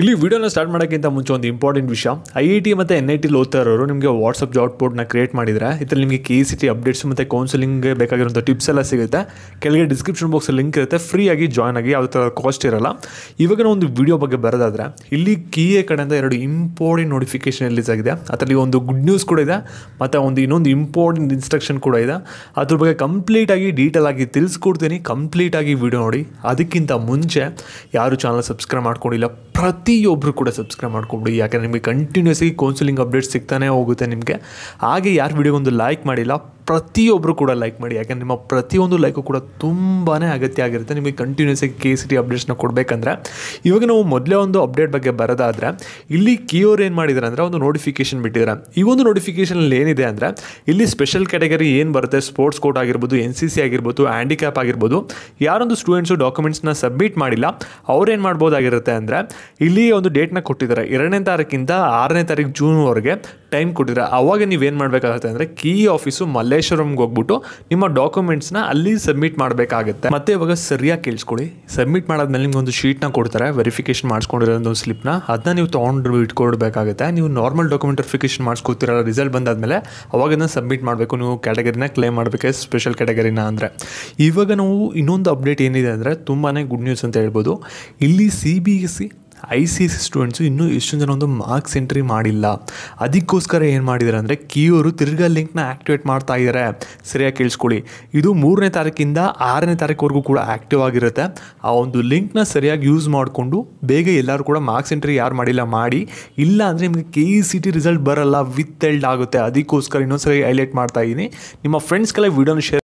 ಇಲ್ಲಿ ವಿಡಿಯೋನ ಸ್ಟಾರ್ಟ್ ಮಾಡೋಕ್ಕಿಂತ ಮುಂಚೆ ಒಂದು ಇಂಪಾರ್ಟೆಂಟ್ ವಿಷಯ ಐ ಐ ಟಿ ಮತ್ತು ಎನ್ ಐ ಟಿಲಿ ಓದ್ತಾ ಇರೋರು ನಿಮಗೆ ವಾಟ್ಸಪ್ ಜಾಬ್ ಬೋರ್ಡ್ನ ಕ್ರಿಯೇಟ್ ಮಾಡಿದರೆ ಇದರಲ್ಲಿ ನಿಮಗೆ ಕೆ ಸಿ ಟಿ ಅಪ್ಡೇಟ್ಸ್ ಮತ್ತು ಕೌನ್ಸಿಲಿಂಗ್ ಬೇಕಾಗಿರುವಂಥ ಟಿಪ್ಸ್ ಎಲ್ಲ ಸಿಗುತ್ತೆ ಕೆಳಗೆ ಡಿಸ್ಕ್ರಿಪ್ಷನ್ ಬಾಕ್ಸ್ ಲಿಂಕ್ ಇರುತ್ತೆ ಫ್ರೀಯಾಗಿ ಜಾಯ್ನ್ ಆಗಿ ಯಾವ ಥರ ಕಾಸ್ಟ್ ಇರಲ್ಲ ಇವಾಗ ನಾವು ಒಂದು ವಿಡಿಯೋ ಬಗ್ಗೆ ಬರೋದಾದರೆ ಇಲ್ಲಿ ಕೀ ಎ ಕಡೆಯಿಂದ ಎರಡು ಇಂಪಾರ್ಟೆಂಟ್ ನೋಟಿಫಿಕೇಶನ್ ರಿಲೀಸ್ ಆಗಿದೆ ಅದರಲ್ಲಿ ಒಂದು ಗುಡ್ ನ್ಯೂಸ್ ಕೂಡ ಇದೆ ಮತ್ತು ಒಂದು ಇನ್ನೊಂದು ಇಂಪಾರ್ಟೆಂಟ್ ಇನ್ಸ್ಟ್ರಕ್ಷನ್ ಕೂಡ ಇದೆ ಅದ್ರ ಬಗ್ಗೆ ಕಂಪ್ಲೀಟಾಗಿ ಡೀಟೇಲ್ ಆಗಿ ತಿಳಿಸ್ಕೊಡ್ತೀನಿ ಕಂಪ್ಲೀಟಾಗಿ ವಿಡಿಯೋ ನೋಡಿ ಅದಕ್ಕಿಂತ ಮುಂಚೆ ಯಾರು ಚಾನಲ್ ಸಬ್ಸ್ಕ್ರೈಬ್ ಮಾಡ್ಕೊಂಡಿಲ್ಲ ಪ್ರತಿ ಪ್ರತಿಯೊಬ್ಬರು ಕೂಡ ಸಬ್ಸ್ಕ್ರೈಬ್ ಮಾಡ್ಕೊಬಿಡಿ ಯಾಕಂದರೆ ನಿಮಗೆ ಕಂಟಿನ್ಯೂಸ್ ಆಗಿ ಕೌನ್ಸಿಲಿಂಗ್ ಅಪ್ಡೇಟ್ಸ್ ಸಿಗ್ತಾನೆ ಹೋಗುತ್ತೆ ನಿಮಗೆ ಹಾಗೆ ಯಾರು ಒಂದು ಲೈಕ್ ಮಾಡಿಲ್ಲ ಪ್ರತಿಯೊಬ್ಬರು ಕೂಡ ಲೈಕ್ ಮಾಡಿ ಯಾಕೆಂದ್ರೆ ನಿಮ್ಮ ಪ್ರತಿಯೊಂದು ಲೈಕು ಕೂಡ ತುಂಬಾ ಅಗತ್ಯ ಆಗಿರುತ್ತೆ ನಿಮಗೆ ಕಂಟಿನ್ಯೂಸ್ ಆಗಿ ಕೆ ಸಿ ಟಿ ಅಪ್ಡೇಟ್ಸ್ನ ಕೊಡಬೇಕಂದ್ರೆ ಇವಾಗ ನಾವು ಮೊದಲೇ ಒಂದು ಅಪ್ಡೇಟ್ ಬಗ್ಗೆ ಬರೋದಾದರೆ ಇಲ್ಲಿ ಕಿಯೋರ್ ಏನು ಮಾಡಿದ್ದಾರೆ ಅಂದರೆ ಒಂದು ನೋಟಿಫಿಕೇಷನ್ ಬಿಟ್ಟಿದ್ದಾರೆ ಈ ಒಂದು ನೋಟಿಫಿಕೇಷನಲ್ಲಿ ಏನಿದೆ ಅಂದರೆ ಇಲ್ಲಿ ಸ್ಪೆಷಲ್ ಕ್ಯಾಟಗರಿ ಏನು ಬರುತ್ತೆ ಸ್ಪೋರ್ಟ್ಸ್ ಕೋಟ್ ಆಗಿರ್ಬೋದು ಎನ್ ಸಿ ಸಿ ಆಗಿರ್ಬೋದು ಹ್ಯಾಂಡಿಕ್ಯಾಪ್ ಆಗಿರ್ಬೋದು ಯಾರೊಂದು ಸ್ಟೂಡೆಂಟ್ಸು ಡಾಕ್ಯುಮೆಂಟ್ಸ್ನ ಸಬ್ಮಿಟ್ ಮಾಡಿಲ್ಲ ಅವ್ರೇನು ಮಾಡ್ಬೋದಾಗಿರುತ್ತೆ ಅಂದರೆ ಇಲ್ಲಿ ಒಂದು ಡೇಟ್ನ ಕೊಟ್ಟಿದ್ದಾರೆ ಎರಡನೇ ತಾರೀಕಿಂದ ಆರನೇ ತಾರೀಕು ಜೂನ್ವರೆಗೆ ಟೈಮ್ ಕೊಟ್ಟಿದ್ದಾರೆ ಅವಾಗ ನೀವೇನು ಮಾಡಬೇಕಾಗುತ್ತೆ ಅಂದರೆ ಕಿ ಆಫೀಸು ಮಲ್ಲೆ ರೂಮ್ಗೆ ಹೋಗ್ಬಿಟ್ಟು ನಿಮ್ಮ ಡಾಕ್ಯುಮೆಂಟ್ಸ್ನ ಅಲ್ಲಿ ಸಬ್ಮಿಟ್ ಮಾಡಬೇಕಾಗುತ್ತೆ ಮತ್ತೆ ಇವಾಗ ಸರಿಯಾಗಿ ಕೇಳಿಸ್ಕೊಳ್ಳಿ ಸಬ್ಮಿಟ್ ಮಾಡಾದ್ಮೇಲೆ ನಿಮ್ಗೆ ಒಂದು ಶೀಟ್ನ ಕೊಡ್ತಾರೆ ವೆರಿಫಿಕೇಶನ್ ಮಾಡಿಸ್ಕೊಂಡಿರೋ ಒಂದು ಸ್ಲಿಪ್ನ ಅದನ್ನ ನೀವು ತೊಗೊಂಡು ಇಟ್ಕೊಡ್ಬೇಕಾಗುತ್ತೆ ನೀವು ನಾರ್ಮಲ್ ಡಾಕ್ಯುಮೆಂಟ್ ವೆರಿಫಿಕೇಶನ್ ಮಾಡಿಸ್ಕೊತೀರಲ್ಲ ರಿಸಲ್ಟ್ ಬಂದಾದ್ಮೇಲೆ ಅವಾಗ ಇದನ್ನು ಸಬ್ಮಿಟ್ ಮಾಡಬೇಕು ನೀವು ಕ್ಯಾಟಗರಿನ ಕ್ಲೇಮ್ ಮಾಡಬೇಕು ಸ್ಪೆಷಲ್ ಕ್ಯಾಟಗರಿನ ಅಂದರೆ ಇವಾಗ ನಾವು ಇನ್ನೊಂದು ಅಪ್ಡೇಟ್ ಏನಿದೆ ಅಂದರೆ ತುಂಬಾ ಗುಡ್ ನ್ಯೂಸ್ ಅಂತ ಹೇಳ್ಬೋದು ಇಲ್ಲಿ C B S C I C S students ಇನ್ನೂ ಎಷ್ಟೊಂದು ಜನ ಒಂದು ಮಾರ್ಕ್ಸ್ ಎಂಟ್ರಿ ಮಾಡಿಲ್ಲ ಅದಕ್ಕೋಸ್ಕರ ಏನು ಮಾಡಿದ್ದಾರೆ ಅಂದರೆ ಕಿಯೋರು ತಿರ್ಗಾ ಲಿಂಕ್ನ ಆ್ಯಕ್ಟಿವೇಟ್ ಮಾಡ್ತಾ ಇದ್ದಾರೆ ಸರಿಯಾಗಿ ಕೇಳಿಸ್ಕೊಳ್ಳಿ ಇದು ಮೂರನೇ ತಾರೀಕಿಂದ ಆರನೇ ತಾರೀಕುವರೆಗೂ ಕೂಡ ಆ್ಯಕ್ಟಿವ್ ಆಗಿರುತ್ತೆ ಆ ಒಂದು ಲಿಂಕ್ನ ಸರಿಯಾಗಿ ಯೂಸ್ ಮಾಡಿಕೊಂಡು ಬೇಗ ಎಲ್ಲರೂ ಕೂಡ ಮಾರ್ಕ್ಸ್ ಎಂಟ್ರಿ ಯಾರು ಮಾಡಿಲ್ಲ ಮಾಡಿ ಇಲ್ಲ ಅಂದರೆ ನಿಮಗೆ K E C T result ಬರಲ್ಲ ವಿತ್ ಎಲ್ಡ್ ಆಗುತ್ತೆ ಅದಕ್ಕೋಸ್ಕರ ಇನ್ನೊಂದು ಸರಿ ಹೈಲೈಟ್ ಮಾಡ್ತಾ ಇದ್ದೀನಿ ನಿಮ್ಮ ಫ್ರೆಂಡ್ಸ್ಗೆಲ್ಲ ವೀಡಿಯೋನ ಶೇರ್